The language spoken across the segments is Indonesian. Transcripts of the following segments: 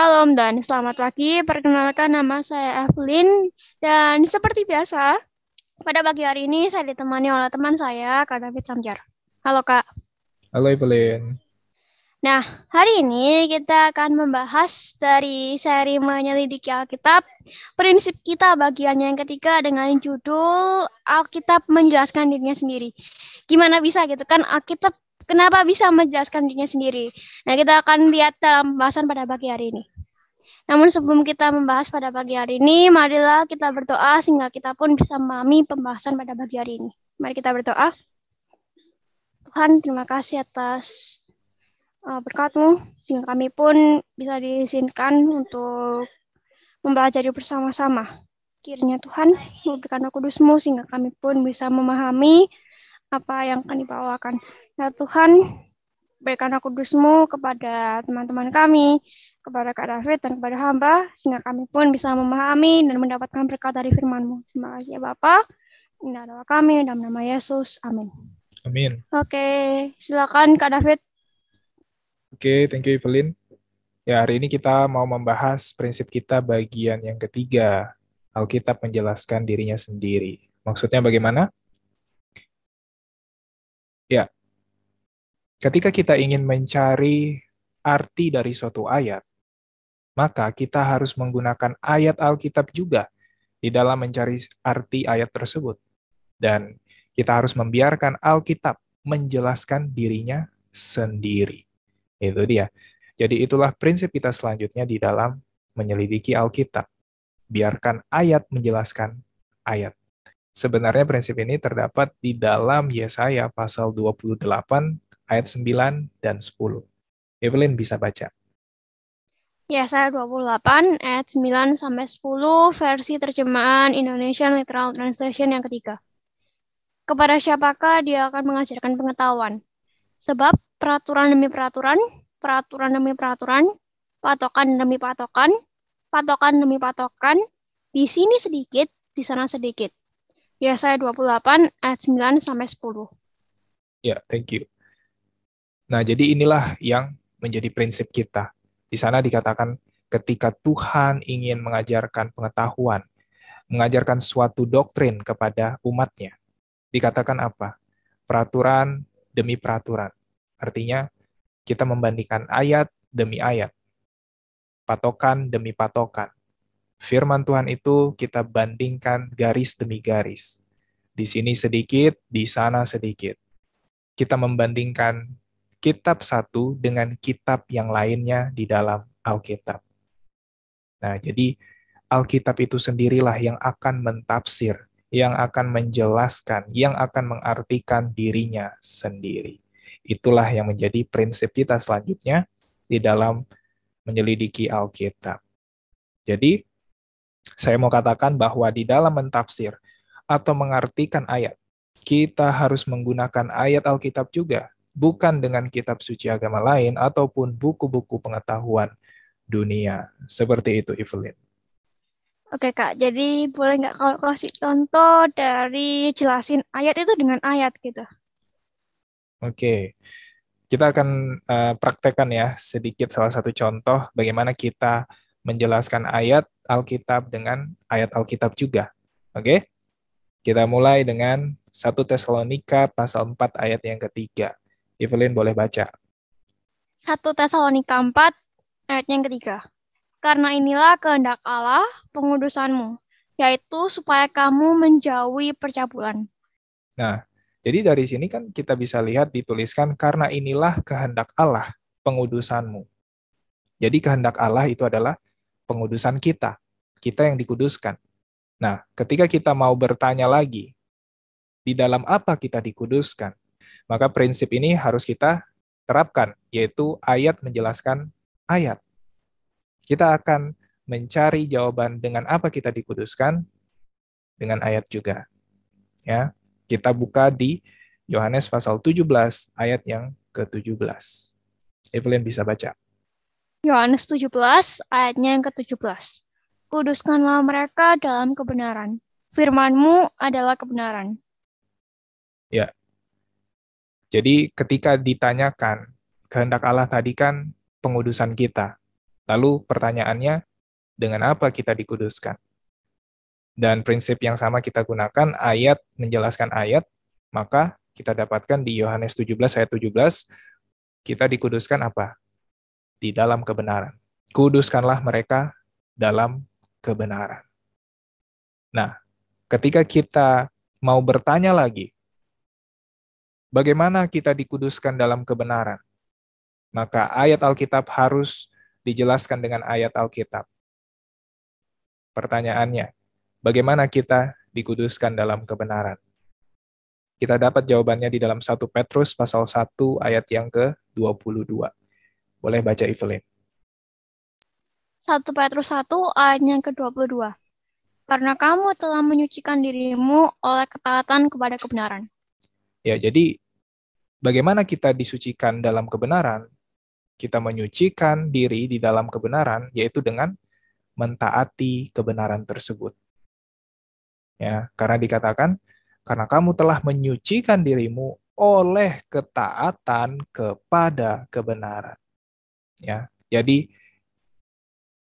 Shalom dan selamat pagi. Perkenalkan nama saya Evelyn dan seperti biasa pada pagi hari ini saya ditemani oleh teman saya Kak David Samjar. Halo Kak. Halo Evelyn. Nah, hari ini kita akan membahas dari seri menyelidiki Alkitab, prinsip kita bagian yang ketiga dengan judul Alkitab menjelaskan dirinya sendiri. Gimana bisa gitu kan Alkitab kenapa bisa menjelaskan dirinya sendiri. Nah, kita akan lihat dalam pembahasan pada pagi hari ini. Namun sebelum kita membahas pada pagi hari ini, marilah kita berdoa sehingga kita pun bisa memahami pembahasan pada pagi hari ini. Mari kita berdoa. Tuhan, terima kasih atas uh, berkat sehingga kami pun bisa diizinkan untuk mempelajari bersama-sama. Kiranya Tuhan memberikan kudus-Mu, sehingga kami pun bisa memahami apa yang akan dibawakan. Ya Tuhan, berikan aku dusmu kepada teman-teman kami, kepada Kak David dan kepada hamba, sehingga kami pun bisa memahami dan mendapatkan berkat dari FirmanMu. Terima kasih ya Bapak. Ini doa kami dalam nama Yesus. Amin. Amin. Oke, silakan Kak David. Oke, thank you Evelyn. Ya, hari ini kita mau membahas prinsip kita bagian yang ketiga. Alkitab menjelaskan dirinya sendiri. Maksudnya bagaimana? Ya. Ketika kita ingin mencari arti dari suatu ayat, maka kita harus menggunakan ayat Alkitab juga di dalam mencari arti ayat tersebut. Dan kita harus membiarkan Alkitab menjelaskan dirinya sendiri. Itu dia. Jadi itulah prinsip kita selanjutnya di dalam menyelidiki Alkitab. Biarkan ayat menjelaskan ayat. Sebenarnya prinsip ini terdapat di dalam Yesaya pasal 28 ayat 9 dan 10. Evelyn bisa baca. Yesaya 28 ayat 9 sampai 10 versi terjemahan Indonesian Literal Translation yang ketiga. Kepada siapakah dia akan mengajarkan pengetahuan? Sebab peraturan demi peraturan, peraturan demi peraturan, patokan demi patokan, patokan demi patokan, di sini sedikit, di sana sedikit. Ya Yesaya 28 ayat 9 sampai 10. Ya, yeah, thank you. Nah, jadi inilah yang menjadi prinsip kita. Di sana dikatakan ketika Tuhan ingin mengajarkan pengetahuan, mengajarkan suatu doktrin kepada umatnya. Dikatakan apa? Peraturan demi peraturan. Artinya, kita membandingkan ayat demi ayat, patokan demi patokan firman Tuhan itu kita bandingkan garis demi garis. Di sini sedikit, di sana sedikit. Kita membandingkan kitab satu dengan kitab yang lainnya di dalam Alkitab. Nah, jadi Alkitab itu sendirilah yang akan mentafsir, yang akan menjelaskan, yang akan mengartikan dirinya sendiri. Itulah yang menjadi prinsip kita selanjutnya di dalam menyelidiki Alkitab. Jadi, saya mau katakan bahwa di dalam mentafsir atau mengartikan ayat, kita harus menggunakan ayat Alkitab juga, bukan dengan kitab suci agama lain ataupun buku-buku pengetahuan dunia. Seperti itu, Evelyn. Oke kak, jadi boleh nggak kalau kasih contoh dari jelasin ayat itu dengan ayat gitu? Oke, kita akan uh, praktekkan ya sedikit salah satu contoh bagaimana kita menjelaskan ayat Alkitab dengan ayat Alkitab juga. Oke? Okay? Kita mulai dengan 1 Tesalonika pasal 4 ayat yang ketiga. Evelyn boleh baca. 1 Tesalonika 4 ayat yang ketiga. Karena inilah kehendak Allah pengudusanmu, yaitu supaya kamu menjauhi percabulan. Nah, jadi dari sini kan kita bisa lihat dituliskan karena inilah kehendak Allah pengudusanmu. Jadi kehendak Allah itu adalah pengudusan kita. Kita yang dikuduskan. Nah, ketika kita mau bertanya lagi, di dalam apa kita dikuduskan? Maka prinsip ini harus kita terapkan, yaitu ayat menjelaskan ayat. Kita akan mencari jawaban dengan apa kita dikuduskan dengan ayat juga. Ya, kita buka di Yohanes pasal 17 ayat yang ke-17. Evelyn bisa baca. Yohanes 17 ayatnya yang ke-17. Kuduskanlah mereka dalam kebenaran. Firmanmu adalah kebenaran. Ya. Jadi ketika ditanyakan kehendak Allah tadi kan pengudusan kita. Lalu pertanyaannya, dengan apa kita dikuduskan? Dan prinsip yang sama kita gunakan, ayat menjelaskan ayat, maka kita dapatkan di Yohanes 17 ayat 17, kita dikuduskan apa? di dalam kebenaran. Kuduskanlah mereka dalam kebenaran. Nah, ketika kita mau bertanya lagi, bagaimana kita dikuduskan dalam kebenaran? Maka ayat Alkitab harus dijelaskan dengan ayat Alkitab. Pertanyaannya, bagaimana kita dikuduskan dalam kebenaran? Kita dapat jawabannya di dalam 1 Petrus pasal 1 ayat yang ke-22. Boleh baca Evelyn. 1 Petrus 1 ayatnya ke-22. Karena kamu telah menyucikan dirimu oleh ketaatan kepada kebenaran. Ya, jadi bagaimana kita disucikan dalam kebenaran? Kita menyucikan diri di dalam kebenaran yaitu dengan mentaati kebenaran tersebut. Ya, karena dikatakan karena kamu telah menyucikan dirimu oleh ketaatan kepada kebenaran ya. Jadi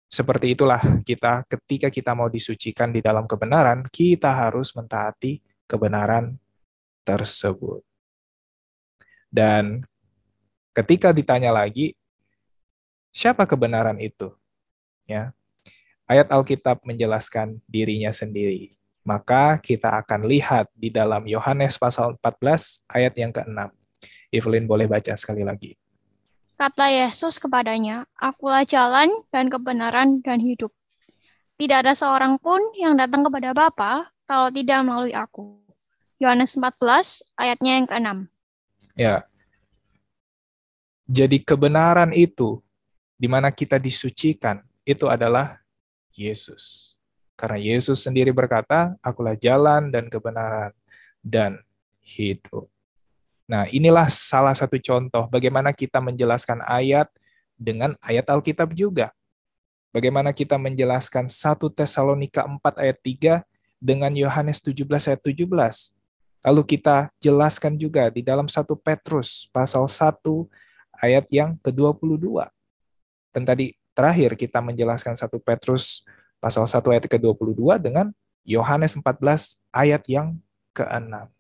seperti itulah kita ketika kita mau disucikan di dalam kebenaran, kita harus mentaati kebenaran tersebut. Dan ketika ditanya lagi, siapa kebenaran itu? Ya. Ayat Alkitab menjelaskan dirinya sendiri. Maka kita akan lihat di dalam Yohanes pasal 14 ayat yang ke-6. Evelyn boleh baca sekali lagi. Kata Yesus kepadanya, Akulah jalan dan kebenaran dan hidup. Tidak ada seorang pun yang datang kepada Bapa kalau tidak melalui aku. Yohanes 14 ayatnya yang ke-6. Ya. Jadi kebenaran itu di mana kita disucikan itu adalah Yesus. Karena Yesus sendiri berkata, "Akulah jalan dan kebenaran dan hidup." Nah, inilah salah satu contoh bagaimana kita menjelaskan ayat dengan ayat Alkitab juga. Bagaimana kita menjelaskan 1 Tesalonika 4 ayat 3 dengan Yohanes 17 ayat 17. Lalu kita jelaskan juga di dalam 1 Petrus pasal 1 ayat yang ke-22. Dan tadi terakhir kita menjelaskan 1 Petrus pasal 1 ayat ke-22 dengan Yohanes 14 ayat yang ke-6.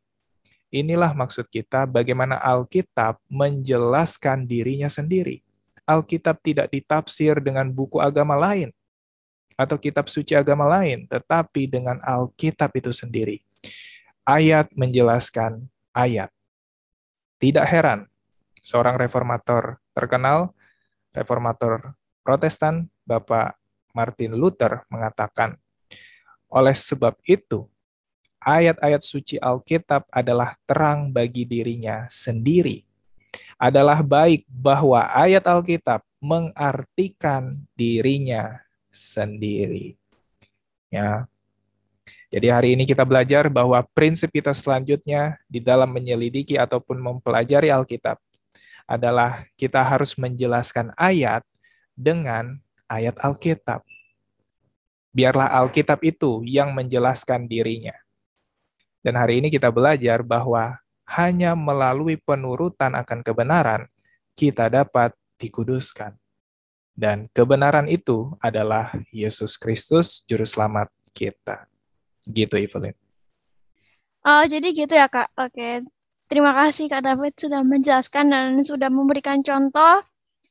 Inilah maksud kita bagaimana Alkitab menjelaskan dirinya sendiri. Alkitab tidak ditafsir dengan buku agama lain atau kitab suci agama lain, tetapi dengan Alkitab itu sendiri. Ayat menjelaskan ayat. Tidak heran, seorang reformator terkenal, reformator protestan, Bapak Martin Luther mengatakan, oleh sebab itu, ayat-ayat suci Alkitab adalah terang bagi dirinya sendiri. Adalah baik bahwa ayat Alkitab mengartikan dirinya sendiri. Ya. Jadi hari ini kita belajar bahwa prinsip kita selanjutnya di dalam menyelidiki ataupun mempelajari Alkitab adalah kita harus menjelaskan ayat dengan ayat Alkitab biarlah Alkitab itu yang menjelaskan dirinya. Dan hari ini kita belajar bahwa hanya melalui penurutan akan kebenaran kita dapat dikuduskan. Dan kebenaran itu adalah Yesus Kristus, Juru Selamat kita. Gitu, Evelyn. Oh, jadi gitu ya, Kak. Oke. Terima kasih, Kak David, sudah menjelaskan dan sudah memberikan contoh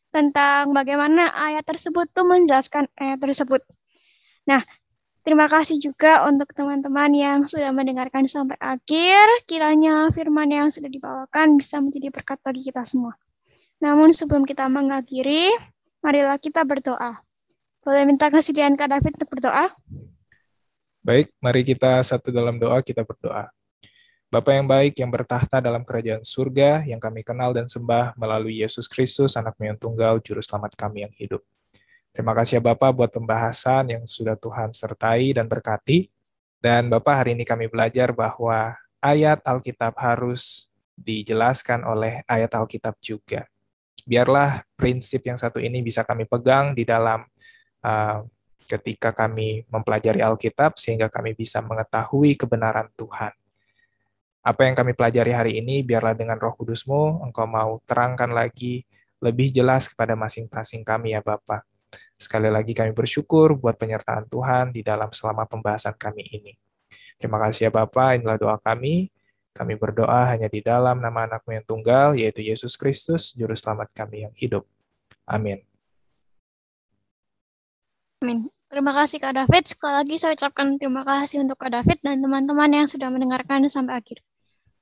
tentang bagaimana ayat tersebut tuh menjelaskan ayat tersebut. Nah, Terima kasih juga untuk teman-teman yang sudah mendengarkan sampai akhir. Kiranya firman yang sudah dibawakan bisa menjadi berkat bagi kita semua. Namun sebelum kita mengakhiri, marilah kita berdoa. Boleh minta kesediaan Kak David untuk berdoa? Baik, mari kita satu dalam doa, kita berdoa. Bapak yang baik yang bertahta dalam kerajaan surga yang kami kenal dan sembah melalui Yesus Kristus, anak yang tunggal, juru selamat kami yang hidup. Terima kasih ya Bapak buat pembahasan yang sudah Tuhan sertai dan berkati. Dan Bapak hari ini kami belajar bahwa ayat Alkitab harus dijelaskan oleh ayat Alkitab juga. Biarlah prinsip yang satu ini bisa kami pegang di dalam uh, ketika kami mempelajari Alkitab sehingga kami bisa mengetahui kebenaran Tuhan. Apa yang kami pelajari hari ini, biarlah dengan roh kudusmu, engkau mau terangkan lagi lebih jelas kepada masing-masing kami ya Bapak. Sekali lagi kami bersyukur buat penyertaan Tuhan di dalam selama pembahasan kami ini. Terima kasih ya Bapak, inilah doa kami. Kami berdoa hanya di dalam nama anakmu yang tunggal, yaitu Yesus Kristus, Juru Selamat kami yang hidup. Amin. Amin. Terima kasih Kak David. Sekali lagi saya ucapkan terima kasih untuk Kak David dan teman-teman yang sudah mendengarkan sampai akhir.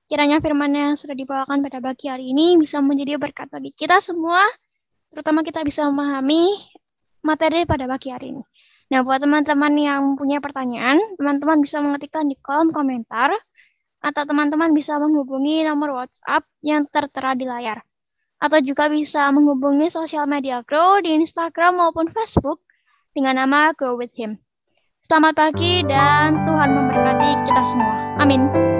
Kiranya firman yang sudah dibawakan pada pagi hari ini bisa menjadi berkat bagi kita semua, terutama kita bisa memahami materi pada pagi hari ini. Nah, buat teman-teman yang punya pertanyaan, teman-teman bisa mengetikkan di kolom komentar atau teman-teman bisa menghubungi nomor WhatsApp yang tertera di layar. Atau juga bisa menghubungi sosial media Grow di Instagram maupun Facebook dengan nama Grow With Him. Selamat pagi dan Tuhan memberkati kita semua. Amin.